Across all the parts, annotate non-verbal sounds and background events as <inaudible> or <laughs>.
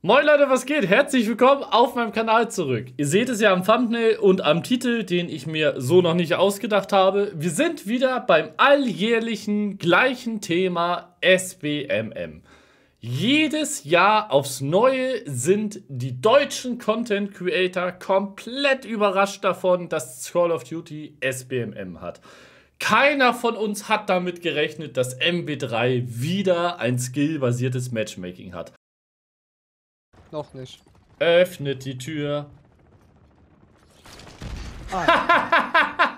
Moin Leute, was geht? Herzlich willkommen auf meinem Kanal zurück. Ihr seht es ja am Thumbnail und am Titel, den ich mir so noch nicht ausgedacht habe. Wir sind wieder beim alljährlichen gleichen Thema SBMM. Jedes Jahr aufs Neue sind die deutschen Content Creator komplett überrascht davon, dass Call of Duty SBMM hat. Keiner von uns hat damit gerechnet, dass MB3 wieder ein skillbasiertes Matchmaking hat. Noch nicht. Öffnet die Tür. Ah.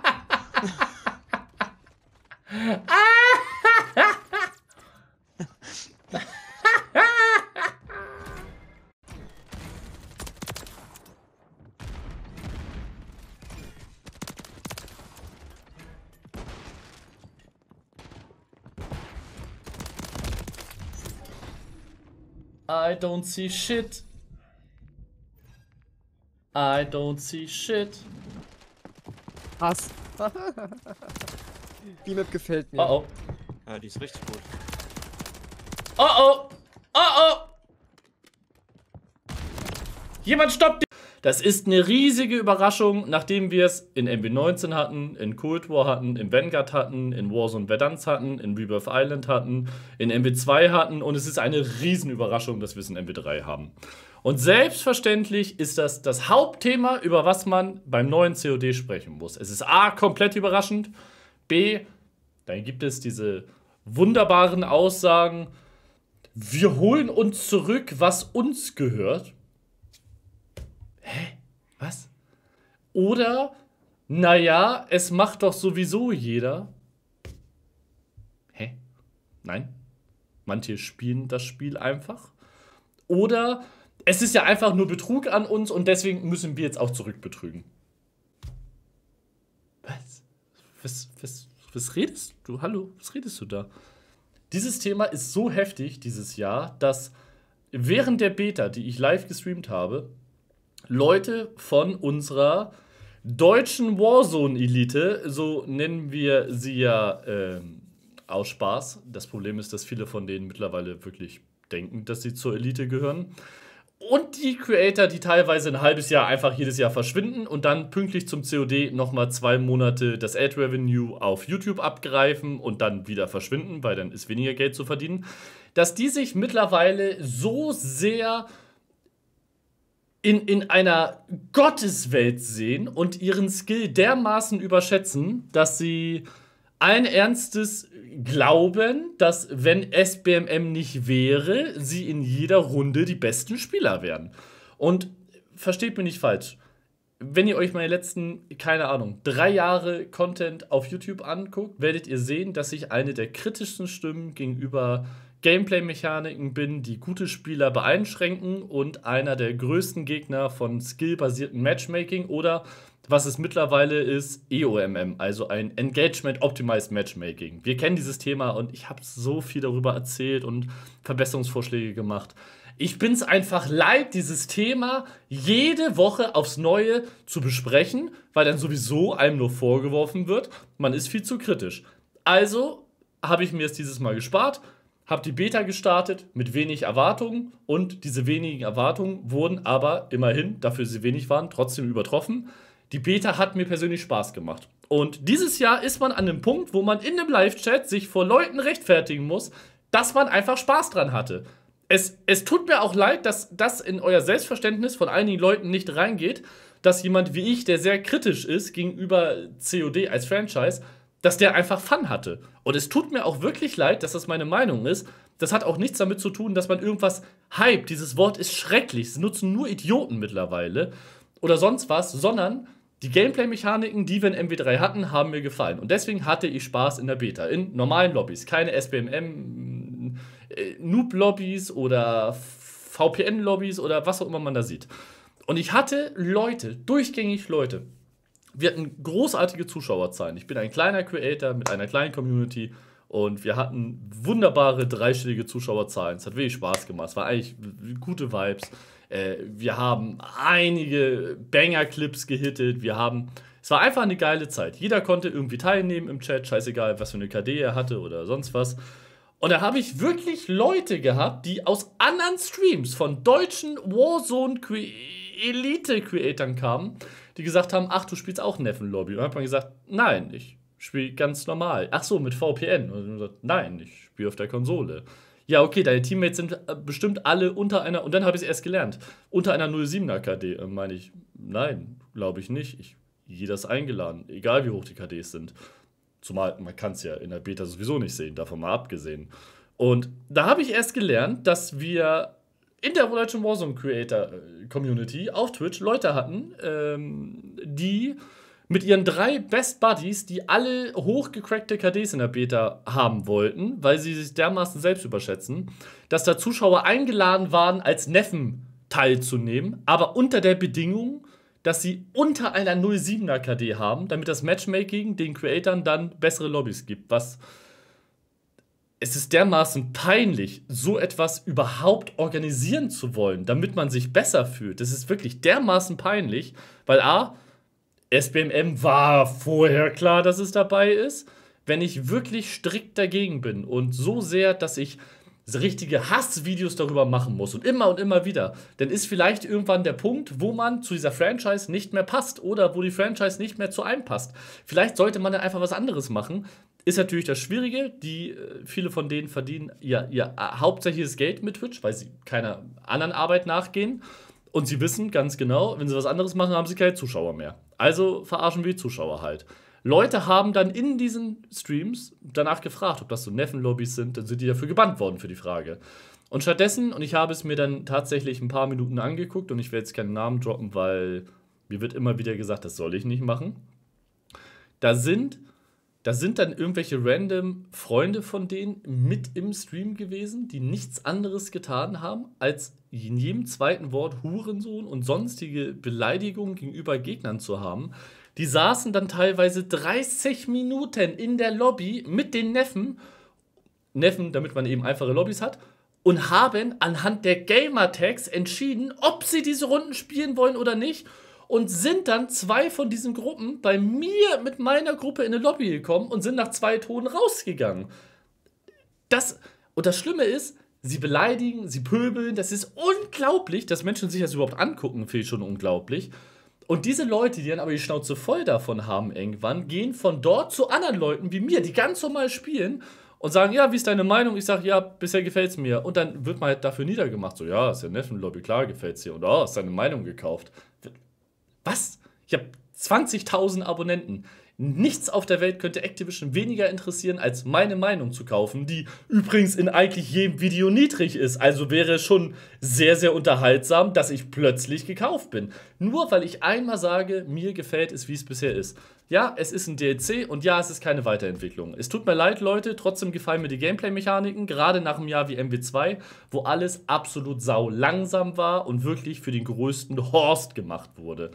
<laughs> <laughs> ah! I don't see shit. I don't see shit. Hass. <laughs> die Map gefällt mir. Oh oh. Ja, die ist richtig gut. Oh oh! Oh oh! Jemand stoppt die das ist eine riesige Überraschung, nachdem wir es in MW19 hatten, in Cold War hatten, in Vanguard hatten, in Warzone Verdansk hatten, in Rebirth Island hatten, in MW2 hatten und es ist eine Riesenüberraschung, dass wir es in MW3 haben. Und selbstverständlich ist das das Hauptthema, über was man beim neuen COD sprechen muss. Es ist A, komplett überraschend, B, dann gibt es diese wunderbaren Aussagen, wir holen uns zurück, was uns gehört. Was? Oder, naja, es macht doch sowieso jeder. Hä? Nein? Manche spielen das Spiel einfach. Oder es ist ja einfach nur Betrug an uns und deswegen müssen wir jetzt auch zurückbetrügen. Was? Was, was, was redest du? Hallo, was redest du da? Dieses Thema ist so heftig dieses Jahr, dass während der Beta, die ich live gestreamt habe, Leute von unserer deutschen Warzone-Elite, so nennen wir sie ja ähm, aus Spaß. Das Problem ist, dass viele von denen mittlerweile wirklich denken, dass sie zur Elite gehören. Und die Creator, die teilweise ein halbes Jahr einfach jedes Jahr verschwinden und dann pünktlich zum COD nochmal zwei Monate das Ad-Revenue auf YouTube abgreifen und dann wieder verschwinden, weil dann ist weniger Geld zu verdienen, dass die sich mittlerweile so sehr äh, in, in einer Gotteswelt sehen und ihren Skill dermaßen überschätzen, dass sie ein Ernstes glauben, dass wenn SBMM nicht wäre, sie in jeder Runde die besten Spieler wären. Und versteht mich nicht falsch. Wenn ihr euch meine letzten, keine Ahnung, drei Jahre Content auf YouTube anguckt, werdet ihr sehen, dass ich eine der kritischsten Stimmen gegenüber Gameplay-Mechaniken bin, die gute Spieler beeinschränken und einer der größten Gegner von skillbasierten Matchmaking oder was es mittlerweile ist, EOMM, also ein Engagement Optimized Matchmaking. Wir kennen dieses Thema und ich habe so viel darüber erzählt und Verbesserungsvorschläge gemacht. Ich bin es einfach leid, dieses Thema jede Woche aufs Neue zu besprechen, weil dann sowieso einem nur vorgeworfen wird, man ist viel zu kritisch. Also habe ich mir es dieses Mal gespart habe die Beta gestartet mit wenig Erwartungen und diese wenigen Erwartungen wurden aber immerhin, dafür sie wenig waren, trotzdem übertroffen. Die Beta hat mir persönlich Spaß gemacht. Und dieses Jahr ist man an dem Punkt, wo man in dem Live-Chat sich vor Leuten rechtfertigen muss, dass man einfach Spaß dran hatte. Es, es tut mir auch leid, dass das in euer Selbstverständnis von einigen Leuten nicht reingeht, dass jemand wie ich, der sehr kritisch ist gegenüber COD als Franchise, dass der einfach Fun hatte. Und es tut mir auch wirklich leid, dass das meine Meinung ist. Das hat auch nichts damit zu tun, dass man irgendwas hypt. Dieses Wort ist schrecklich. Es nutzen nur Idioten mittlerweile oder sonst was, sondern die Gameplay-Mechaniken, die wir in MW3 hatten, haben mir gefallen. Und deswegen hatte ich Spaß in der Beta, in normalen Lobbys. Keine SBMM, äh, Noob-Lobbys oder VPN-Lobbys oder was auch immer man da sieht. Und ich hatte Leute, durchgängig Leute, wir hatten großartige Zuschauerzahlen. Ich bin ein kleiner Creator mit einer kleinen Community und wir hatten wunderbare dreistellige Zuschauerzahlen. Es hat wirklich Spaß gemacht. Es war eigentlich gute Vibes. Äh, wir haben einige Banger-Clips gehittet. Wir haben. Es war einfach eine geile Zeit. Jeder konnte irgendwie teilnehmen im Chat, scheißegal, was für eine KD er hatte oder sonst was. Und da habe ich wirklich Leute gehabt, die aus anderen Streams von deutschen Warzone-Elite-Creatern kamen, die gesagt haben, ach, du spielst auch Neffenlobby. Und dann hat man gesagt, nein, ich spiele ganz normal. Ach so, mit VPN. Und dann gesagt, nein, ich spiele auf der Konsole. Ja, okay, deine Teammates sind äh, bestimmt alle unter einer, und dann habe ich es erst gelernt, unter einer 07er KD. Und meine ich, nein, glaube ich nicht. Ich, jeder ist eingeladen, egal wie hoch die KDs sind. Zumal man kann es ja in der Beta sowieso nicht sehen, davon mal abgesehen. Und da habe ich erst gelernt, dass wir in der World of Warzone Creator äh, Community auf Twitch Leute hatten, ähm, die mit ihren drei Best Buddies, die alle hochgecrackte KDs in der Beta haben wollten, weil sie sich dermaßen selbst überschätzen, dass da Zuschauer eingeladen waren, als Neffen teilzunehmen, aber unter der Bedingung, dass sie unter einer 07er KD haben, damit das Matchmaking den Creatoren dann bessere Lobbys gibt, was es ist dermaßen peinlich, so etwas überhaupt organisieren zu wollen, damit man sich besser fühlt. Das ist wirklich dermaßen peinlich, weil A, SBMM war vorher klar, dass es dabei ist. Wenn ich wirklich strikt dagegen bin und so sehr, dass ich richtige Hassvideos darüber machen muss und immer und immer wieder, dann ist vielleicht irgendwann der Punkt, wo man zu dieser Franchise nicht mehr passt oder wo die Franchise nicht mehr zu einem passt. Vielleicht sollte man dann einfach was anderes machen, ist natürlich das Schwierige. Die, äh, viele von denen verdienen ihr, äh, ihr hauptsächliches Geld mit Twitch, weil sie keiner anderen Arbeit nachgehen. Und sie wissen ganz genau, wenn sie was anderes machen, haben sie keine Zuschauer mehr. Also verarschen wir die Zuschauer halt. Leute haben dann in diesen Streams danach gefragt, ob das so Neffenlobbys sind, dann sind die dafür gebannt worden für die Frage. Und stattdessen, und ich habe es mir dann tatsächlich ein paar Minuten angeguckt und ich werde jetzt keinen Namen droppen, weil mir wird immer wieder gesagt, das soll ich nicht machen. Da sind da sind dann irgendwelche random Freunde von denen mit im Stream gewesen, die nichts anderes getan haben, als in jedem zweiten Wort Hurensohn und sonstige Beleidigungen gegenüber Gegnern zu haben. Die saßen dann teilweise 30 Minuten in der Lobby mit den Neffen, Neffen, damit man eben einfache Lobbys hat, und haben anhand der Gamertags entschieden, ob sie diese Runden spielen wollen oder nicht und sind dann zwei von diesen Gruppen bei mir mit meiner Gruppe in eine Lobby gekommen und sind nach zwei Tonen rausgegangen. Das, und das Schlimme ist, sie beleidigen, sie pöbeln, das ist unglaublich, dass Menschen sich das überhaupt angucken, finde ich schon unglaublich. Und diese Leute, die dann aber die Schnauze voll davon haben irgendwann, gehen von dort zu anderen Leuten wie mir, die ganz normal spielen und sagen, ja, wie ist deine Meinung? Ich sage, ja, bisher gefällt es mir. Und dann wird man halt dafür niedergemacht. So, ja, ist ja nett von Lobby, klar gefällt's dir. Und, oh, ist deine Meinung gekauft was? Ich habe 20.000 Abonnenten. Nichts auf der Welt könnte Activision weniger interessieren, als meine Meinung zu kaufen, die übrigens in eigentlich jedem Video niedrig ist. Also wäre es schon sehr, sehr unterhaltsam, dass ich plötzlich gekauft bin. Nur weil ich einmal sage, mir gefällt es, wie es bisher ist. Ja, es ist ein DLC und ja, es ist keine Weiterentwicklung. Es tut mir leid, Leute, trotzdem gefallen mir die Gameplay-Mechaniken, gerade nach einem Jahr wie MW2, wo alles absolut sau langsam war und wirklich für den größten Horst gemacht wurde.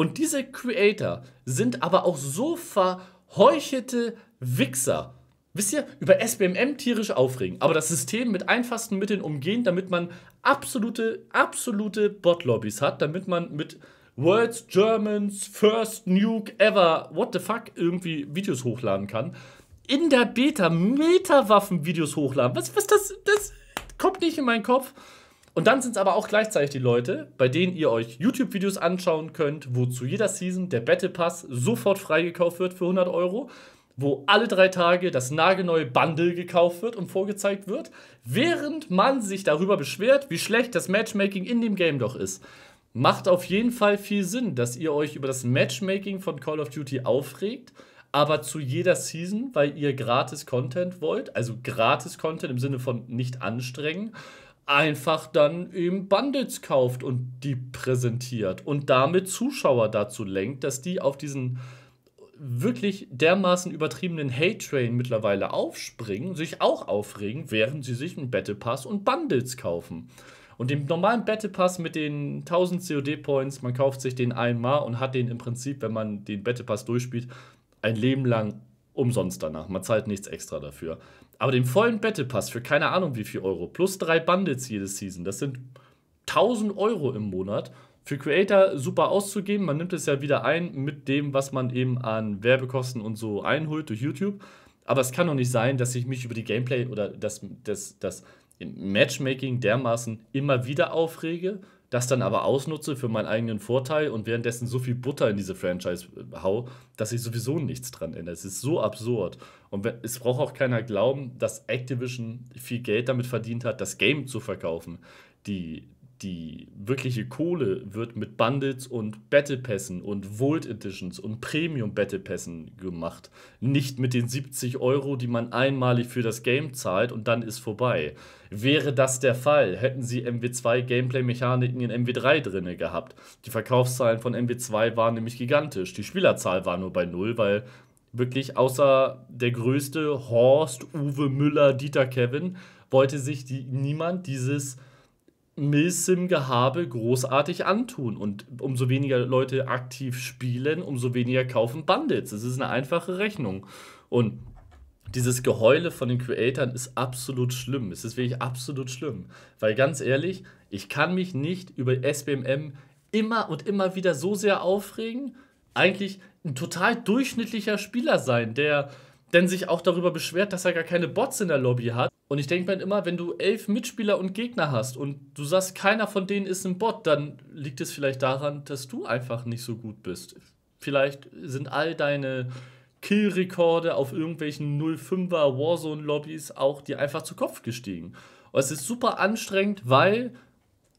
Und diese Creator sind aber auch so verheuchelte Wichser. Wisst ihr, über SBMM tierisch aufregen, aber das System mit einfachsten Mitteln umgehen, damit man absolute, absolute Bot-Lobbys hat, damit man mit Words, Germans, First Nuke ever, what the fuck, irgendwie Videos hochladen kann. In der Beta Meta-Waffen-Videos hochladen. Was, was das, das kommt nicht in meinen Kopf. Und dann sind es aber auch gleichzeitig die Leute, bei denen ihr euch YouTube-Videos anschauen könnt, wo zu jeder Season der Battle Pass sofort freigekauft wird für 100 Euro, wo alle drei Tage das nagelneue Bundle gekauft wird und vorgezeigt wird, während man sich darüber beschwert, wie schlecht das Matchmaking in dem Game doch ist. Macht auf jeden Fall viel Sinn, dass ihr euch über das Matchmaking von Call of Duty aufregt, aber zu jeder Season, weil ihr gratis Content wollt, also gratis Content im Sinne von nicht anstrengen einfach dann eben Bundles kauft und die präsentiert und damit Zuschauer dazu lenkt, dass die auf diesen wirklich dermaßen übertriebenen Hate Train mittlerweile aufspringen, sich auch aufregen, während sie sich einen Battle Pass und Bundles kaufen. Und den normalen Battle Pass mit den 1000 COD Points, man kauft sich den einmal und hat den im Prinzip, wenn man den Battle Pass durchspielt, ein Leben lang umsonst danach. Man zahlt nichts extra dafür. Aber den vollen Battle Pass für keine Ahnung wie viel Euro, plus drei Bundles jedes Season, das sind 1000 Euro im Monat. Für Creator super auszugeben. Man nimmt es ja wieder ein mit dem, was man eben an Werbekosten und so einholt durch YouTube. Aber es kann doch nicht sein, dass ich mich über die Gameplay oder das, das, das Matchmaking dermaßen immer wieder aufrege, das dann aber ausnutze für meinen eigenen Vorteil und währenddessen so viel Butter in diese Franchise äh, hau, dass sich sowieso nichts dran ändert. Es ist so absurd. Und es braucht auch keiner glauben, dass Activision viel Geld damit verdient hat, das Game zu verkaufen. Die, die wirkliche Kohle wird mit Bundles und Battle Pässen und Volt Editions und Premium Battle Pässen gemacht. Nicht mit den 70 Euro, die man einmalig für das Game zahlt und dann ist vorbei. Wäre das der Fall, hätten sie MW2 Gameplay-Mechaniken in MW3 drinne gehabt. Die Verkaufszahlen von MW2 waren nämlich gigantisch. Die Spielerzahl war nur bei null, weil wirklich außer der größte Horst, Uwe Müller, Dieter Kevin wollte sich die, niemand dieses Milsim-Gehabe großartig antun. Und umso weniger Leute aktiv spielen, umso weniger kaufen Bandits. Das ist eine einfache Rechnung. Und dieses Geheule von den Creatoren ist absolut schlimm. Es ist wirklich absolut schlimm. Weil ganz ehrlich, ich kann mich nicht über SBMM immer und immer wieder so sehr aufregen. Eigentlich ein total durchschnittlicher Spieler sein, der denn sich auch darüber beschwert, dass er gar keine Bots in der Lobby hat und ich denke mir halt immer, wenn du elf Mitspieler und Gegner hast und du sagst, keiner von denen ist ein Bot, dann liegt es vielleicht daran, dass du einfach nicht so gut bist. Vielleicht sind all deine Kill-Rekorde auf irgendwelchen 05er Warzone-Lobbys auch dir einfach zu Kopf gestiegen. Und es ist super anstrengend, weil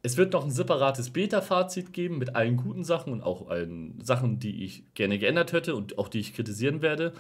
es wird noch ein separates Beta-Fazit geben mit allen guten Sachen und auch allen Sachen, die ich gerne geändert hätte und auch die ich kritisieren werde.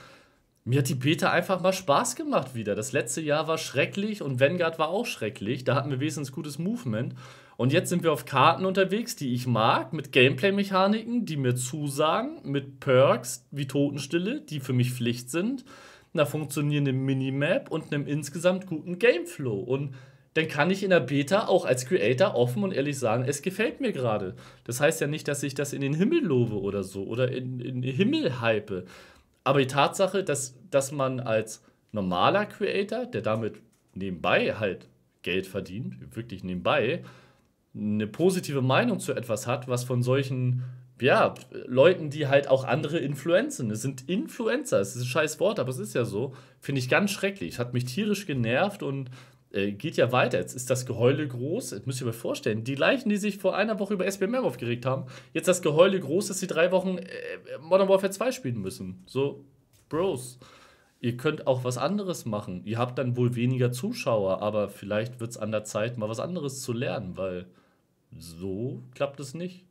Mir hat die Beta einfach mal Spaß gemacht wieder. Das letzte Jahr war schrecklich und Vanguard war auch schrecklich. Da hatten wir wesentlich gutes Movement. Und jetzt sind wir auf Karten unterwegs, die ich mag, mit Gameplay-Mechaniken, die mir zusagen, mit Perks wie Totenstille, die für mich Pflicht sind, einer funktionierenden Minimap und einem insgesamt guten Gameflow. Und dann kann ich in der Beta auch als Creator offen und ehrlich sagen, es gefällt mir gerade. Das heißt ja nicht, dass ich das in den Himmel lobe oder so oder in, in den Himmel hype aber die Tatsache, dass, dass man als normaler Creator, der damit nebenbei halt Geld verdient, wirklich nebenbei, eine positive Meinung zu etwas hat, was von solchen ja, Leuten, die halt auch andere influenzen. Es sind Influencer, es ist ein scheiß Wort, aber es ist ja so. Finde ich ganz schrecklich. Hat mich tierisch genervt und äh, geht ja weiter. Jetzt ist das Geheule groß. Jetzt müsst ihr euch vorstellen, die Leichen, die sich vor einer Woche über SBMM aufgeregt haben, jetzt das Geheule groß, dass sie drei Wochen äh, Modern Warfare 2 spielen müssen. So, Bros. Ihr könnt auch was anderes machen. Ihr habt dann wohl weniger Zuschauer, aber vielleicht wird es an der Zeit, mal was anderes zu lernen, weil so klappt es nicht.